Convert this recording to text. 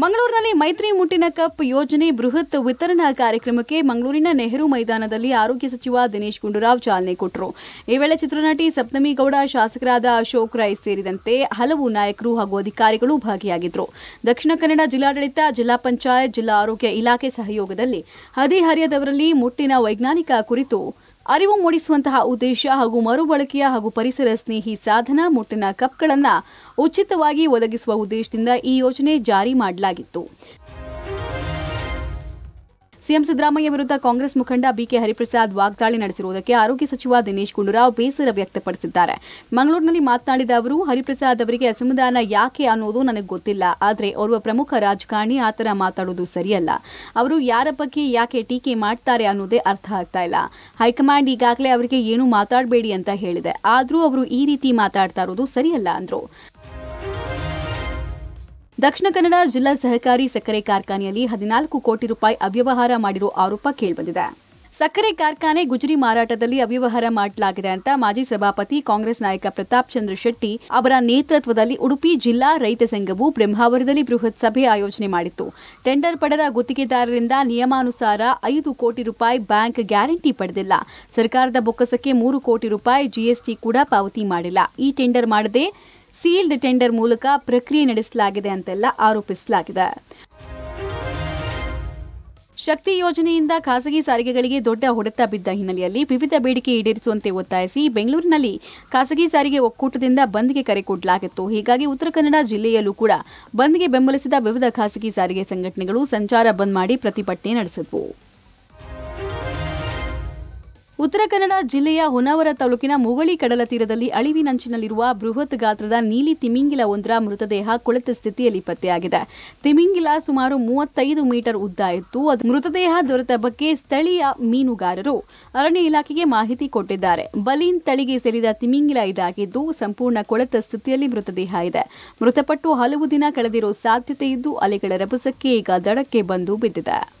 ಮಂಗಳೂರಿನಲ್ಲಿ ಮೈತ್ರಿ ಮುಟ್ಟಿನ ಕಪ್ ಯೋಜನೆ ಬೃಹತ್ ವಿತರಣಾ ಕಾರ್ಯಕ್ರಮಕ್ಕೆ ಮಂಗಳೂರಿನ ನೆಹರು ಮೈದಾನದಲ್ಲಿ ಆರೋಗ್ಯ ಸಚಿವ ದಿನೇಶ್ ಗುಂಡೂರಾವ್ ಚಾಲನೆ ಕೊಟ್ಟರು ಈ ವೇಳೆ ಚಿತ್ರನಟಿ ಸಪ್ತಮಿಗೌಡ ಶಾಸಕರಾದ ಅಶೋಕ್ ರೈ ಸೇರಿದಂತೆ ಹಲವು ನಾಯಕರು ಹಾಗೂ ಅಧಿಕಾರಿಗಳು ಭಾಗಿಯಾಗಿದ್ದರು ದಕ್ಷಿಣ ಕನ್ನಡ ಜಿಲ್ಲಾಡಳಿತ ಜಿಲ್ಲಾ ಪಂಚಾಯತ್ ಜಿಲ್ಲಾ ಆರೋಗ್ಯ ಇಲಾಖೆ ಸಹಯೋಗದಲ್ಲಿ ಹದಿಹರಿಯದವರಲ್ಲಿ ಮುಟ್ಟಿನ ವೈಜ್ಞಾನಿಕ ಕುರಿತು ಅರಿವು ಮೂಡಿಸುವಂತಹ ಉದ್ದೇಶ ಹಾಗೂ ಮರುಬಳಕೆಯ ಹಾಗೂ ಪರಿಸರ ಸ್ನೇಹಿ ಸಾಧನ ಮುಟ್ಟಿನ ಕಪ್ಗಳನ್ನು ಉಚಿತವಾಗಿ ಒದಗಿಸುವ ಉದ್ದೇಶದಿಂದ ಈ ಯೋಜನೆ ಜಾರಿ ಮಾಡಲಾಗಿತ್ತು ಸಿಎಂ ಸಿದ್ದರಾಮಯ್ಯ ವಿರುದ್ಧ ಕಾಂಗ್ರೆಸ್ ಮುಖಂಡ ಬಿಕೆ ಹರಿಪ್ರಸಾದ್ ವಾಗ್ದಾಳಿ ನಡೆಸಿರುವುದಕ್ಕೆ ಆರೋಗ್ಯ ಸಚಿವ ದಿನೇಶ್ ಗುಂಡೂರಾವ್ ಬೇಸರ ವ್ಯಕ್ತಪಡಿಸಿದ್ದಾರೆ ಮಂಗಳೂರಿನಲ್ಲಿ ಮಾತನಾಡಿದ ಅವರು ಹರಿಪ್ರಸಾದ್ ಅವರಿಗೆ ಅಸಮಾಧಾನ ಯಾಕೆ ಅನ್ನೋದು ನನಗೆ ಗೊತ್ತಿಲ್ಲ ಆದರೆ ಓರ್ವ ಪ್ರಮುಖ ರಾಜಕಾರಣಿ ಆತರ ಮಾತಾಡೋದು ಸರಿಯಲ್ಲ ಅವರು ಯಾರ ಬಗ್ಗೆ ಯಾಕೆ ಟೀಕೆ ಮಾಡ್ತಾರೆ ಅನ್ನೋದೇ ಅರ್ಥ ಆಗ್ತಾ ಇಲ್ಲ ಹೈಕಮಾಂಡ್ ಈಗಾಗಲೇ ಅವರಿಗೆ ಏನು ಮಾತಾಡಬೇಡಿ ಅಂತ ಹೇಳಿದೆ ಆದರೂ ಅವರು ಈ ರೀತಿ ಮಾತಾಡ್ತಾ ಇರೋದು ಸರಿಯಲ್ಲ ಅಂದ್ರು ದಕ್ಷಿಣ ಕನ್ನಡ ಜಿಲ್ಲಾ ಸಹಕಾರಿ ಸಕ್ಕರೆ ಕಾರ್ಖಾನೆಯಲ್ಲಿ ಹದಿನಾಲ್ಕು ಕೋಟಿ ರೂಪಾಯಿ ಅವ್ಯವಹಾರ ಮಾಡಿರುವ ಆರೋಪ ಕೇಳಿಬಂದಿದೆ ಸಕ್ಕರೆ ಕಾರ್ಖಾನೆ ಗುಜರಿ ಮಾರಾಟದಲ್ಲಿ ಅವ್ಯವಹಾರ ಮಾಡಲಾಗಿದೆ ಅಂತ ಮಾಜಿ ಸಭಾಪತಿ ಕಾಂಗ್ರೆಸ್ ನಾಯಕ ಪ್ರತಾಪ್ ಚಂದ್ರ ಶೆಟ್ಟಿ ಅವರ ನೇತೃತ್ವದಲ್ಲಿ ಉಡುಪಿ ಜಿಲ್ಲಾ ರೈತ ಸಂಘವು ಬ್ರಹ್ಮಾವರದಲ್ಲಿ ಬೃಹತ್ ಸಭೆ ಆಯೋಜನೆ ಮಾಡಿತ್ತು ಟೆಂಡರ್ ಪಡೆದ ಗುತ್ತಿಗೆದಾರರಿಂದ ನಿಯಮಾನುಸಾರ ಐದು ಕೋಟಿ ರೂಪಾಯಿ ಬ್ಯಾಂಕ್ ಗ್ಯಾರಂಟಿ ಪಡೆದಿಲ್ಲ ಸರ್ಕಾರದ ಬೊಕ್ಕಸಕ್ಕೆ ಮೂರು ಕೋಟಿ ರೂಪಾಯಿ ಜಿಎಸ್ಟಿ ಕೂಡ ಪಾವತಿ ಮಾಡಿಲ್ಲ ಈ ಟೆಂಡರ್ ಮಾಡದೆ ಸೀಲ್ಡ್ ಟೆಂಡರ್ ಮೂಲಕ ಪ್ರಕ್ರಿಯೆ ನಡೆಸಲಾಗಿದೆ ಅಂತೆಲ್ಲ ಆರೋಪಿಸಲಾಗಿದೆ ಶಕ್ತಿ ಯೋಜನೆಯಿಂದ ಖಾಸಗಿ ಸಾರಿಗೆಗಳಿಗೆ ದೊಡ್ಡ ಹೊಡೆತ ಬಿದ್ದ ಹಿನ್ನೆಲೆಯಲ್ಲಿ ವಿವಿಧ ಬೇಡಿಕೆ ಈಡೇರಿಸುವಂತೆ ಒತ್ತಾಯಿಸಿ ಬೆಂಗಳೂರಿನಲ್ಲಿ ಖಾಸಗಿ ಸಾರಿಗೆ ಒಕ್ಕೂಟದಿಂದ ಬಂದ್ಗೆ ಕರೆ ಕೊಡಲಾಗಿತ್ತು ಹೀಗಾಗಿ ಉತ್ತರ ಕನ್ನಡ ಜಿಲ್ಲೆಯಲ್ಲೂ ಕೂಡ ಬಂದ್ಗೆ ಬೆಂಬಲಿಸಿದ ವಿವಿಧ ಖಾಸಗಿ ಸಾರಿಗೆ ಸಂಘಟನೆಗಳು ಸಂಚಾರ ಬಂದ್ ಮಾಡಿ ಪ್ರತಿಭಟನೆ ನಡೆಸಿದ್ವು ಉತ್ತರ ಕನ್ನಡ ಜಿಲ್ಲೆಯ ಹೊನಾವರ ತಾಲೂಕಿನ ಮುಗಳಿ ಕಡಲ ತೀರದಲ್ಲಿ ಅಳಿವಿನಂಚಿನಲ್ಲಿರುವ ಬೃಹತ್ ಗಾತ್ರದ ನೀಲಿ ತಿಮಿಂಗಿಲ ಒಂದರ ಮೃತದೇಹ ಕೊಳೆತ ಸ್ಥಿತಿಯಲ್ಲಿ ಪತ್ತೆಯಾಗಿದೆ ತಿಮಿಂಗಿಲ ಸುಮಾರು ಮೂವತ್ತೈದು ಮೀಟರ್ ಉದ್ದ ಇತ್ತು ಮೃತದೇಹ ದೊರೆತ ಬಗ್ಗೆ ಸ್ಥಳೀಯ ಮೀನುಗಾರರು ಅರಣ್ಯ ಇಲಾಖೆಗೆ ಮಾಹಿತಿ ಕೊಟ್ಟಿದ್ದಾರೆ ಬಲೀನ್ ತಳಿಗೆ ಸೇರಿದ ತಿಮಿಂಗಿಲ ಇದಾಗಿದ್ದು ಸಂಪೂರ್ಣ ಕೊಳೆತ ಸ್ಥಿತಿಯಲ್ಲಿ ಮೃತದೇಹ ಇದೆ ಮೃತಪಟ್ಟು ಹಲವು ದಿನ ಕಳೆದಿರುವ ಸಾಧ್ಯತೆ ಇದ್ದು ಅಲೆಗಳ ರಭಸಕ್ಕೆ ಈಗ ದಡಕ್ಕೆ ಬಂದು ಬಿದ್ದಿದೆ